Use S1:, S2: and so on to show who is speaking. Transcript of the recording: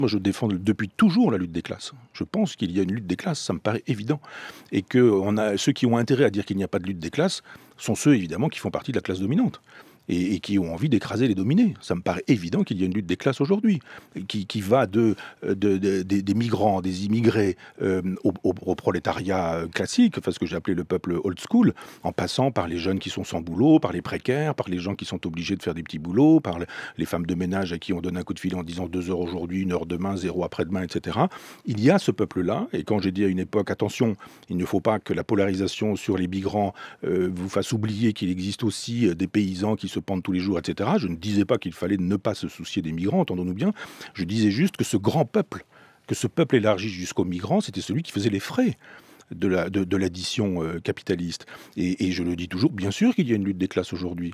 S1: Moi, je défends depuis toujours la lutte des classes. Je pense qu'il y a une lutte des classes, ça me paraît évident. Et que ceux qui ont intérêt à dire qu'il n'y a pas de lutte des classes sont ceux, évidemment, qui font partie de la classe dominante et, qui ont envie d'écraser les dominés. Ça me paraît évident qu'il y a une lutte des classes aujourd'hui, qui, qui, va de, euh, de, des migrants, des immigrés euh, au, prolétariat euh, classique, enfin ce que j'ai appelé le peuple old school, en passant par les jeunes qui sont sans boulot, par les précaires, par les gens qui sont obligés de faire des petits boulots, par les femmes de ménage à qui on donne un coup de fil en disant deux heures aujourd'hui, une heure demain, zéro après-demain, etc. Il y a ce peuple-là, et quand j'ai dit à une époque, attention, il ne faut pas que la polarisation sur les migrants vous fasse oublier qu'il existe aussi des paysans qui se pendre tous les jours, etc. Je ne disais pas qu'il fallait ne pas se soucier des migrants, entendons-nous bien. Je disais juste que ce grand peuple, que ce peuple élargi jusqu'aux migrants, c'était celui qui faisait les frais de l'addition la, de, euh, capitaliste. et je le dis toujours, bien sûr qu'il y a une lutte des classes aujourd'hui.